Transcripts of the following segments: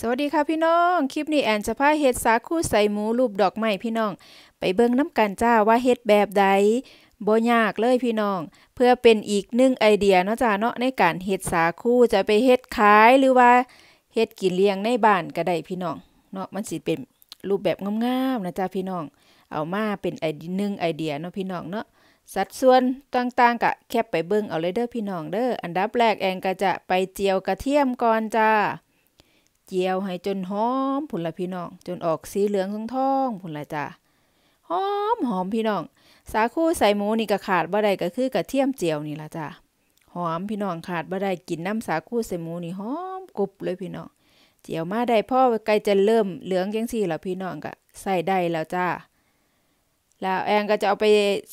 สวัสดีค่ะพี่น้องคลิปนี้แอนจะพาเฮ็ดสาคูใส่หมู รูปดอกไม้พี่น้อง ไปเบิ่งน้ำกันจ้าว่าเฮ็ดแบบใดบ่ยากเลยพี่น้อง เพื่อเป็นอีกหนึ่งไอเดียเนาะจ้าเนาะในการเฮ็ดสาคูจะไปเฮ็ดขายหรือว่าเฮ็ดกินเลี้ยงในบ้านก็ได้พี่น้อง เนาะมันสิเป็นรูปแบบงามๆนะจ้าพี่น้องเอามาเป็นไอหนึ่งไอเดียเนาะพี่น้องเนาะสัดส่วนต่างๆกะแคบไปเบิ่งเอาเลยเด้อพี่น้อง เด้ออันดับแรกแอนก็จะไปเจียวกระเทียมก่อนจ้าจียวให้จนหอมผุนละพี่น้อง จนออกสีเหลืองทองทองผุนละจ้าหอมหอมพี่น้อง สาคูใส่หมูนี่ก็ขาดบ่ได้ก็คือ กระเทียมเจียวนี่ละจ้าหอมพี่น้องขาดบ่ได้กินน้ำสาคูใส่หมูนี่หอมกรุบเลยพี่น้อง เจียวมาได้พ่อไกลจะเริ่มเหลืองยังสี่ละพี่น้องก็ใส่ได้แล้วจ้าแล้วแองก็จะเอาไป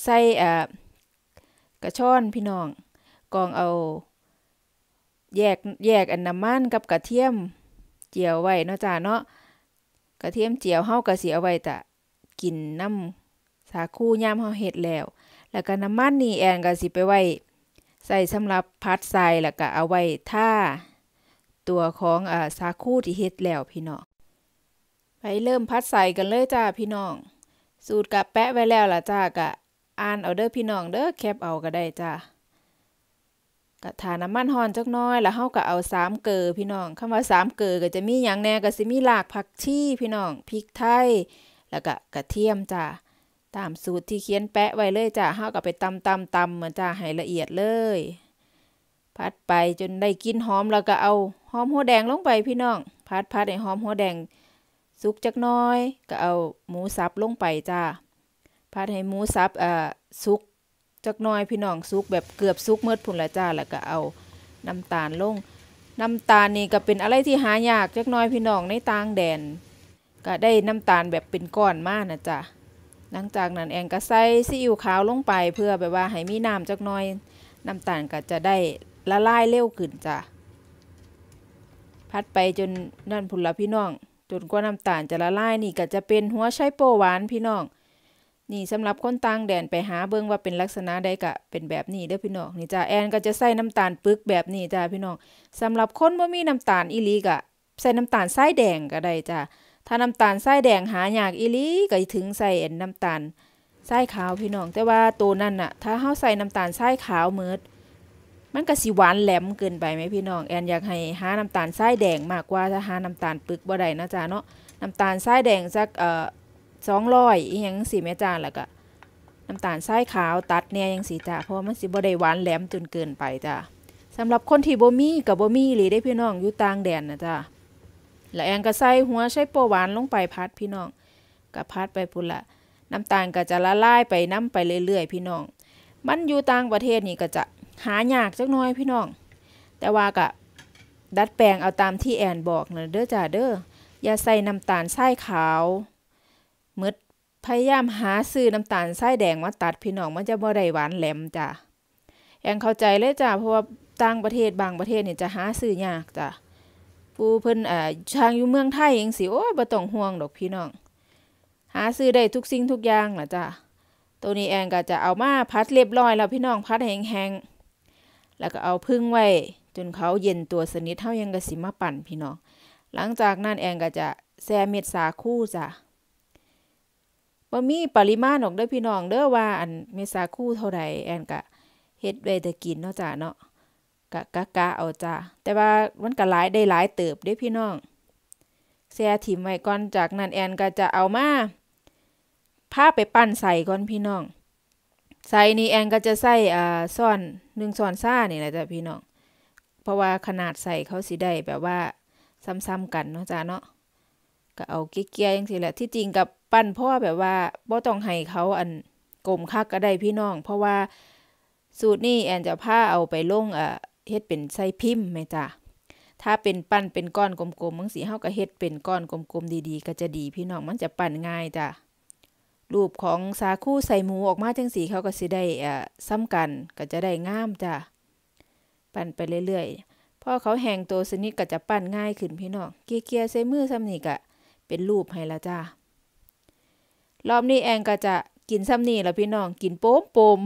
ใส่อ่กระชอนพี่น้อง กองเอา แยกแยกอันน้ำมันกับกระเทียมเจียวไว้เนาะจ้าเนาะกระเทียมเจียวเฮากระเสียไว้ตะกินน้ำสาคูย่ามเฮาเห็ดแล้ว แล้วก็น้ำมันนี่แอนก็สิไปไว้ ใส่สำหรับพัดใส่แล้วก็เอาไว้ท่าตัวของอ่าสาคูที่เฮ็ดแล้วพี่น้องไปเริ่มพัดใส่กันเลยจ้าพี่น้อง สูตรกะแปะไว้แล้วล่ะจ้ากะอ่านเอาเด้อพี่น้องเด้อแคปเอาก็ได้จ้ากะทาน้ำมันฮอนจักน้อย แล้วเฮาก็เอาสามเกลือพี่น้องคำว่าสามเกลือก็จะมีหยังแน่ก็สิมีรากผักชีพี่น้องพริกไทยแล้วก็กระเทียมจ้าตามสูตรที่เขียนแปะไว้เลยจ้าเฮาก็ไปตำตำตำเหมือนจ้าให้ละเอียดเลยพัดไปจนได้กลิ่นหอมแล้วก็เอาหอมหัวแดงลงไปพี่น้องพัดพัดให้หอมหัวแดงสุกจักน้อย ก็เอาหมูสับลงไปจ้าพัดให้หมูสับเอ่อสุกจักน้อยพี่น้องซุกแบบเกือบซุกเมื่อพุ่นละจ้าแล้วก็เอาน้ำตาลลงน้ำตาลนี่ก็เป็นอะไรที่หายากจักน้อยพี่น้องในต่างแดน ก็ได้น้ำตาลแบบเป็นก้อนมากนะจ้ะหลังจากนั้นแองก็ใส่ซีอิ๊วขาวลงไปเพื่อแบบว่าให้มีน้ำจักน้อยน้ำตาลก็จะได้ละลายเร็วขึ้นจ้ะพัดไปจนนั่นพุ่นละพี่น้อง จนกว่าน้ำตาลจะละลายนี่ก็จะเป็นหัวไชโปหวานพี่น้องนี่สำหรับคนต่างแดน ไปหาเบิ่งว่าเป็นลักษณะใดกะเป็นแบบนี้เด้อพี่น้องนี่จ้าแอนก็จะใส่น้ำตาลปึกแบบนี้จ้าพี่น้องสำหรับคนบ่มีน้ำตาลอีลีกะใส่น้ำตาลทรายแดงก็ได้จ้าถ้าน้ำตาลทรายแดงหายากอีลีก็ถึงใส่แอนน้ำตาลทรายขาวพี่น้อง แต่ว่าตัวนั่นน่ะถ้าเฮาใส่น้ำตาลทรายขาวมืดมันก็สิหวานแหลมเกินไปไหมพี่น้องแอนอยากให้หาน้ำตาลทรายแดงมากกว่าถ้าหาน้ำตาลปึกบ่ได้นะจ๊ะเนาะน้ำตาลทรายแดงสักเอ่อสองร้อยอีหยังสีแม่จานแล้วก็น้ำตาลทรายขาวตัดเนี่ยยังสีจ้าเพราะมันสีบ่ได้หวานแหลมจนเกินไปจ้าสำหรับคนที่บ่มีกับบ่มีหรือได้พี่น้องอยู่ต่างแดนนะจ้าแล้วแองก็ใส่หัวใช้โปหวานลงไปพัดพี่น้องก็พัดไปพุ่นละน้ำตาลก็จะละลายไปน้ำไปเรื่อยๆพี่น้อง มันอยู่ต่างประเทศนี่ก็จะหายากจักน้อยพี่น้อง แต่ว่าก็ดัดแปลงเอาตามที่แอนบอกนะเด้อจ้าเด้ออย่าใส่น้ำตาลรสยขาวมดพยายามหาซื้อน้ำตาลไส้แดงมาตัดพี่น้องมันจะบ่ได้หวานแหลมจ้ะแองเข้าใจเลยจ้ะเพราะว่าต่างประเทศบางประเทศเนี่ยจะหาซื้อยากจ้ะปูเพิ่นอ่าทางอยู่เมืองไทยเองสิโอ้ยบ่ต้องห่วงดอกพี่น้องหาซื้อได้ทุกสิ่งทุกอย่างล่ะจ้ะตัวนี้แองก็จะเอามาพัดเรียบร้อย แล้วพี่น้องพัดแห้งๆแล้วก็เอาพึ่งไว้ จนเขาเย็นตัวสนิทเท่ายังกะสิมาปั่นพี่น้องหลังจากนั้นแองก็จะแซ่เม็ดสาคู่จ้ะบ่มีปริมาณออกเด้อพี่น้องเด้อว่าอันเมษาคู่เท่าใดแอนกะเฮ็ดไว้แต่กินเนาะจ้าเนาะกะกะกะเอาจ้าแต่ว่ามันก็หลายได้หลายเติบเด้อพี่น้องแช่ถิ่มไว้ก่อนจากนั้นแอนก็จะเอามาผ้าไปปั้นใส่ก่อนพี่น้องใส่นี่แอนก็จะใส่อ่าซ่อนหนึ่งซ่อนซ่านี่แหละจ้ะพี่น้องเพราะว่าขนาดใส่เขาสิได้แบบว่าซ้ำๆกันเนาะจ้าเนาะก็เอาเกี้ยยังสิแหละที่จริงกับปั้นพ่อแบบว่าบ่ต้องให้เขาอันกลมคักก็ได้พี่น้องเพราะว่าสูตรนี้แอนจะผ้าเอาไปลงอ่ะเฮ็ดเป็นไส้พิมพ์ไหมจ้ะถ้าเป็นปั้นเป็นก้อนกลมๆมังสีเฮาก็เฮ็ดเป็นก้อนกลมๆดีๆ ก็จะดีพี่น้องมันจะปั้นง่ายจ้ะรูปของสาคูใส่หมูออกมาจังสีเขาก็สิได้อ่อซ้ำกันก็จะได้งามจ้ะปั้นไปเรื่อยๆพอเขาแหงตัวสนิทก็จะปั้นง่ายขึ้นพี่น้องเกี้ยๆใส่มือซ้ำนี่กะเป็นรูป ให้ละจ้า รอบนี้แอง ก็จะกินซ้ำนี่ละพี่น้อง กินโป้มโปม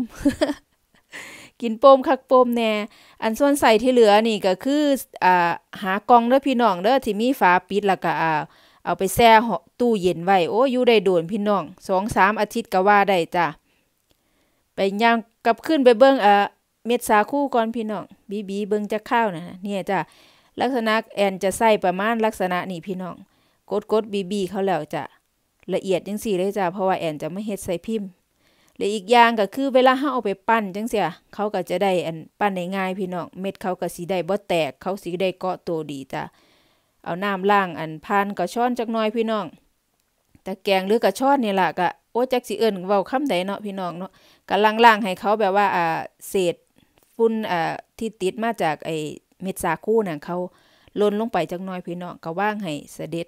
กินโป้มคักโป้มแน่ อันส่วนใส่ที่เหลือนี่ก็คือ อ่า หากองเด้อพี่น้องเด้อที่มีฝาปิดแล้วก็ อ่า เอาไปแช่ตู้ เย็น ไว้ โอ้ยู่ได้ โดน พี่น้อง สองสามอาทิตย์ก็ว่า ได้ จ้ะไปย่างกับขึ้นไปเบิ้งเอ่อเม็ดสาคูก่อนพี่น้อง บีบีเบิ้งจะข้าวนะเนี่ยจ้ะลักษณะแอนจะใส่ประมาณลักษณะนี่พี่น้องกดกดบีบีเขาแล้วจะละเอียดจังสี่เลยจ้ะเพราะว่าแอนจะไม่เฮ็ดใส่พิมพ์และอีกอย่างก็คือ เวลาเฮาเอาไปปั้นจังเสียเขาก็จะได้อันปั้นได้ง่ายพี่น้อง เม็ดเขาก็สีได้บ่แตก เขาสีได้เกาะตัวดีจ้ะเอาน้ำล่างอันพานก็ช้อนจักน้อยพี่น้องตะแกงหรือกระชอนนี่ล่ะก็โอ้จักสิเอิ้นเว้าคำใดเนาะพี่น้องเนาะกำลังล่างให้เขาแบบว่าอ่าเศษฝุ่นอ่าที่ติดมาจากไอ้เม็ดสาคูน่ะเขาล่นลงไปจักน้อยพี่น้องก็ว่างให้เสด็จ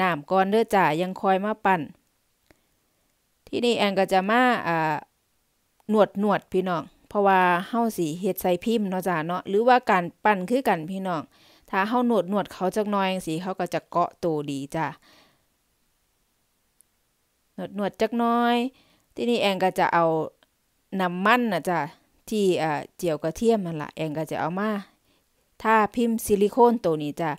น้ำก่อนเด้อจ่ายังคอยมาปั่นที่นี่แองก็จะมาอ่าหนวดหนวดพี่น้องเพราะว่าเฮาสีเฮ็ดใส่พิมพ์เนาะจ้าเนาะ หรือว่าการปั่นคือกันพี่น้อง ถ้าเฮาหนวดหนวดเขาจักหน่อยสีเขาก็จะเกาะโตดีจ้าหนวดหนวดจักน้อย ที่นี่แองก็จะเอาน้ำมันนะจ้าที่เจียวกระเทียมนั่นละแองก็จะเอามาถ้าพิมพ์ซิลิโคนตัวนี้จ้า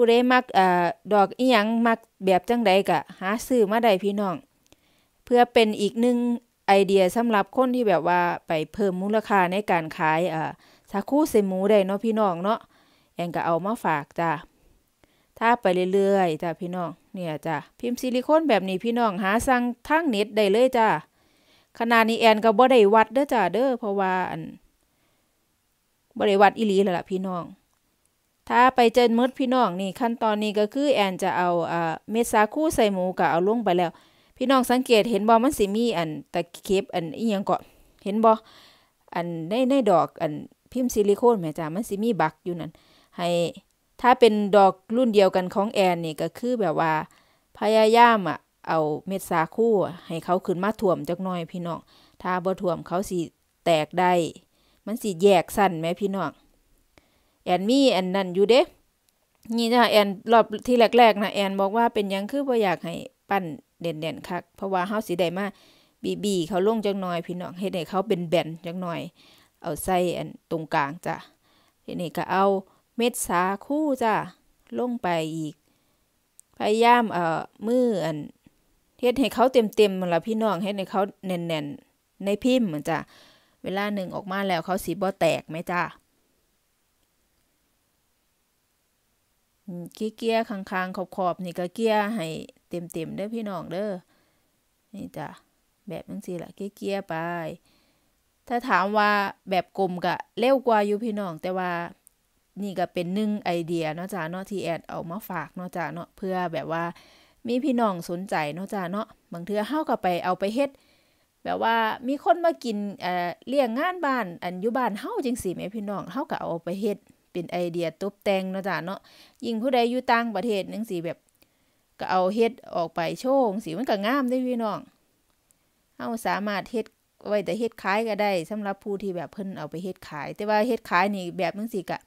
ผู้ใดมักอ่าดอกอีหยังมักแบบจังใดกะ หาซื้อมาได้พี่น้องเพื่อเป็นอีกหนึ่งไอเดียสำหรับคนที่แบบว่าไปเพิ่มมูลค่าในการขายอ่าสาคูเซมูได้เนาะพี่น้องเนาะแองก็เอามาฝากจ้ะถ้าไปเรื่อยๆจ้ะพี่น้องเนี่ยจ้ะพิมพ์ซิลิโคนแบบนี้พี่น้อง หาสั่งทั้งเน็ตได้เลยจ้ะขนาดนี้แอนก็บ่ได้วัดเด้อจ้ะเด้อเพราะว่าอันบ่ได้วัดอีหลีแล้วล่ะพี่น้องถ้าไปเจนมดพี่น้องนี่ขั้นตอนนี้ก็คือแอนจะเอาเม็ดสาคูใส่หมูกบเอาลงไปแล้ว พี่น้องสังเกตเห็นบอมันสิมีอันตะเข็บอันอีหยังก็เห็นบออันในในดอกอันพิมพ์ซิลิโคนแม่จ้ามันสิมีบักอยู่นั่นให้ถ้าเป็นดอกรุ่นเดียวกันของแอนนี่ก็คือแบบว่า พยายามอ่ะเอาเม็ดสาคูให้เขาขึ้นมาถ่วมจักหน่อยพี่น้องถ้าบ่ถ่วมเขาสิแตกได้ มันสิแยกสั้นไหมพี่น้องแอนมี่แอนนั่นอยู่เด้ นี่จ้ะแอนรอบที่แรกๆนะแอนบอกว่าเป็นยังคือพ่าอยากให้ปั้นเด่นเด่นคักเพราะว่าเฮาสิได้มาบีบีเขาลงจังหน่อยพี่น้องเฮ็ดให้เขาเป็นแบนจังหน่อย เอาใส่อันตรงกลางจ้ะทีนี้ก็เอาเม็ดสาคู่จ้ะลงไปอีกพยายามเอ่อมือ อัน เฮ็ดให้เขาเต็มเต็มละพี่น้องเฮ็ดให้เขาแน่นๆ ในพิมพ์เหมือนจ้ะเวลาหนึ่งออกมาแล้วเขาสีบ่แตกไหมจ้ะเกี้ยเกี้คางๆขอบๆ นี่ก็เกี้ยให้เต็มๆ เด้อพี่น้องเด้อ นี่จ้ะแบบนั้นสิละเกี้ยเกีไป ถ้าถามว่าแบบกลมกะเร็วกว่าอยู่พี่น้องแต่ว่านี่ก็เป็นหนึ่งไอเดียเนาะจ้าเนาะที่แอดเอามาฝากเนาะจ้าเนาะเพื่อแบบว่ามีพี่น้องสนใจเนาะจ้าเนาะบางเทื่อเข้าก็ไปเอาไปเฮ็ดแบบว่ามีคนมากินเอ่อเลี้ยงงานบ้านอันอยู่บ้านเฮาจังสิแม่พี่น้องเฮาก็เอาไปเฮ็ดเป็นไอเดียตบแต่งเนาะจ้ะเนาะยิ่งผู้ใดอยู่ต่างประเทศนึงสิแบบ ก็เอาเฮ็ดออกไปโชว์สิมันก็งามได้พี่น้องเฮาสามารถเฮ็ดไว้แต่เฮ็ดขายก็ได้ สำหรับผู้ที่แบบเพิ่นเอาไปเฮ็ดขาย แต่ว่าเฮ็ดขายนี่แบบนึงสิกะ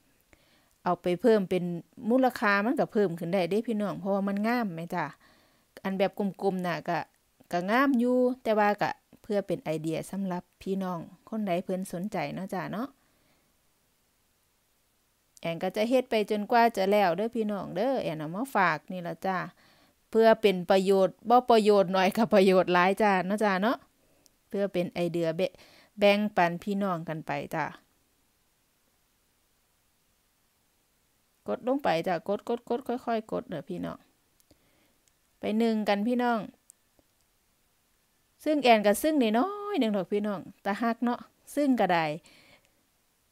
เอาไปเพิ่มเป็นมูลค่ามันก็เพิ่มขึ้นได้เด้พี่น้องเพราะว่ามันงามแม่จ้ะอันแบบกลมๆน่ะก็ก็งามอยู่แต่ว่าก็เพื่อเป็นไอเดียสำหรับพี่น้องคนใดเพิ่นสนใจเนาะจ้ะเนาะแอนก็จะเฮ็ดไปจนกว่าจะแล้วเด้อพี่น้องเด้อแอนเอามาฝากนี่ละจ้าเพื่อเป็นประโยชน์บ่ประโยชน์หน่อยกับประโยชน์หลายจ้าเนาะจ้าเนาะเพื่อเป็นไอเดียแบ่งปันพี่น้องกันไปจ้ากดลงไปจ้ากดกดกดค่อย ๆ กดเด้อพี่น้องไปหนึ่งกันพี่น้อง ซึ่งแอนกับซึ่งนี่น้อยหนึ่งดอกพี่น้องตาหักเนาะซึ่งก็ได้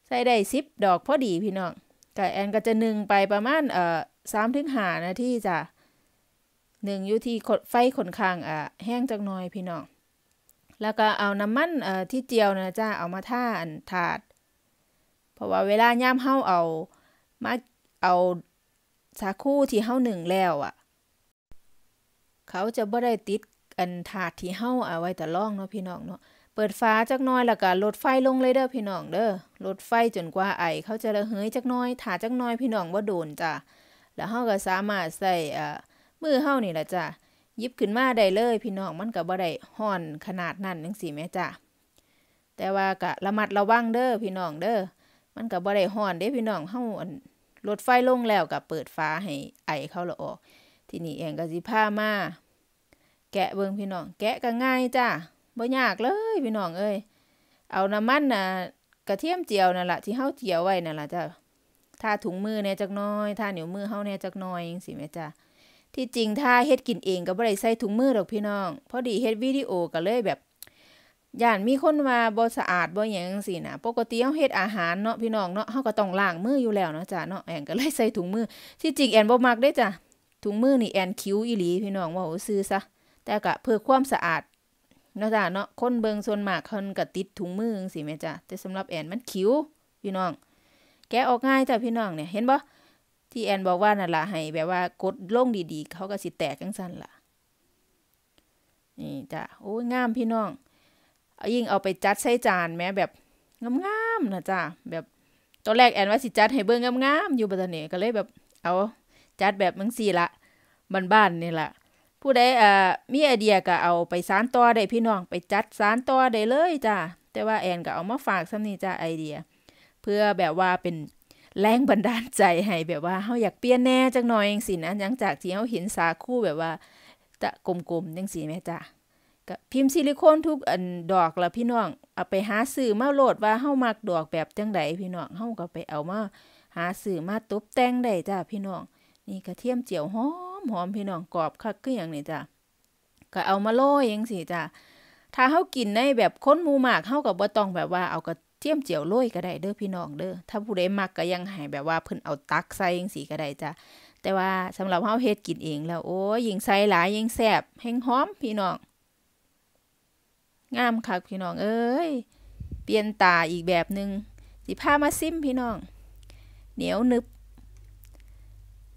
ใส่ได้สิบดอกพอดีพี่น้องกแอนก็จะนึ่งไปประมาณเอ่อสามถึงห้านาทีจ้ะหนึ่งอยู่ที่ไฟขนคางอ่ะแห้งจังหน่อยพี่น้องแล้วก็เอาน้ำมันเอ่อที่เจียวนะจ้าเอามาท่าอันถาด เพราะว่าเวลาย่ามเฮาเอามาเอาสาคูที่เฮาหนึ่งแล้ว อ่ะ เขาจะบ่ได้ติดอันถาดที่เฮาเอาไว้แต่ล่องเนาะพี่น้องเนาะเปิดฟ้าจักน้อยแล้วก็ลดไฟลงเลยเด้อพี่น้องเด้อ ลดไฟจนกว่าไอเขาจะระเหยจักน้อยถาจักน้อยพี่น้องว่าโดนจ้ะ แล้วเฮาก็สามารถใส่เอ่อมือเฮานี่ล่ะจ้ะยิบขึ้นมาได้เลย พี่น้อง มันก็บ่ได้ห่อนขนาดนั้นจังซี่แม่จ้ะ แต่ว่าก็ระมัดระวังเด้อพี่น้องเด้อ มันก็บ่ได้ห่อนเด้พี่น้องเฮาอันลดไฟลงแล้วก็เปิดฟ้าให้ไอเขาละออก ที่นี่เองก็สิพามาแกะเบิ่งพี่น้อง แกะก็ง่ายจ้าบ่ยากเลยพี่น้องเอ้ย เอาน้ำมันน่ะกระเทียมเจียวนั่นแหละที่เฮาเจียวไว้นั่นแหละจ้ะทาถุงมือเนี่ยจักน้อยทาเหนียวมือเฮาเนี่ยจักน้อยจังซี่แม่จ้ะที่จริงถ้าเฮ็ดกินเองก็บ่ได้ใส่ถุงมือดอกพี่น้องพอดีเฮ็ดวิดีโอก็เลยแบบ ย่านมีคนมาบ่สะอาดบ่หยังจังซี่นะปกติเฮาเฮ็ดอาหารเนาะพี่น้องเนาะเฮาก็ต้องล้างมืออยู่แล้วเนาะจ้ะเนาะแอนก็เลยใส่ถุงมือที่จริงแอนบ่มักเด้จ้ะถุงมือนี่แอนคิ้วอีหลีพี่น้องว่าโอ้ซื้อซะแต่ก็เพื่อความสะอาดเนาะจ้ะเนาะคนเบิงส่วนมากคนก็ติดถุงมือสิแม่จ้ะแต่สำหรับแอนมันคิ้วพี่น้อง แกออกง่ายจ้ะพี่น้องเนี่ย เห็นบ่ที่แอนบอกว่านั่นล่ะให้ แบบว่ากดลงดีๆ เขาก็สิแตกจังซั่นล่ะ นี่จ้ะโอ้ยงามพี่น้องยิ่งเอาไปจัดใส่จานแม้แบบงามๆนะจ้ะแบบตอนแรกแอนว่าสิจัดให้เบิ่งงามๆอยู่บัดนี้ก็เลยแบบ เอาจัดแบบมังสีละบ้านๆนี่ล่ะผู้ใดอ่มีไอเดียก็เอาไปสานต่อได้พี่น้องไปจัดสานต่อ ได้เลยจ้าแต่ว่าแอนก็เอามาฝากซักนีดจ้าไอเดีย เพื่อแบบว่าเป็นแรงบันดาลใจให้ แบบว่าเฮาอยากเปลี่ยนแน่จังหน่อยจังสินะหลังจากที่เฮาเห็นสาคู่แบบว่า จะกลมๆจังสิแม่จ้าก็พิมพ์ซิลิโคนทุกอันดอกละพี่น้องเอาไปหาซื้อมาโหลดว่าเฮามักดอกแบบจังไดพี่น้องเฮาก็ไปเอามา หาซื้อมาตบแต่งได้จ้าพี่น้องนี่กระเทียมเจียวหอมมหอมพี่น้องกรอบคักคืออย่างนี้จ้ะก็เอามาโรยเองสิจ้ะถ้าเฮากินในแบบค้นมูหมากเฮากับบ่ต้องแบบว่าเอากระเทียมเจียวโรยก็ได้เด้อพี่น้องเด้อ ถ้าผู้ใดมักก็ยังให้แบบว่าเพิ่นเอาตักใส่ยังสิก็ได้จ้ะแต่ว่าสำหรับเฮาเฮ็ดกินเองแล้วโอ้ยยิ่งใส่หลายยิ่งแซ่บแห้งหอมพี่น้องงามคักพี่น้อง เอ้ย เปลี่ยนตาอีกแบบหนึง่งสิพามาซิมพี่น้องเหนียวนึบ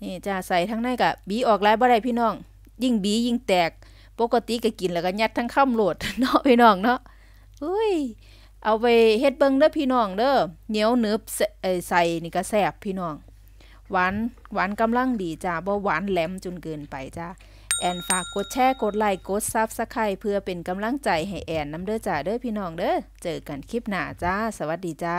นี่ จ้า ใส่ทั้งในกับบีออกไล่บ่ได้พี่น้อง ยิ่งบียิ่งแตกปกติก็กินแล้วก็ยัดทั้งข้ามโหลดเนาะพี่น้องเนาะอุ้ยเอาไปเฮ็ดเบิ้งเด้อพี่น้องเด้อเหนียวเนืบใส่นี่ก็แซ่บพี่น้องหวานหวานกำลังดีจ้าบ่หวานแหลมจนเกินไปจ้าแอนฝากกดแชร์กดไลค์กดซับสไครเพื่อเป็นกำลังใจให้แอนน้ำเด้อจ้าเด้อพี่น้องเด้อเจอกันคลิปหน้าจ้าสวัสดีจ้า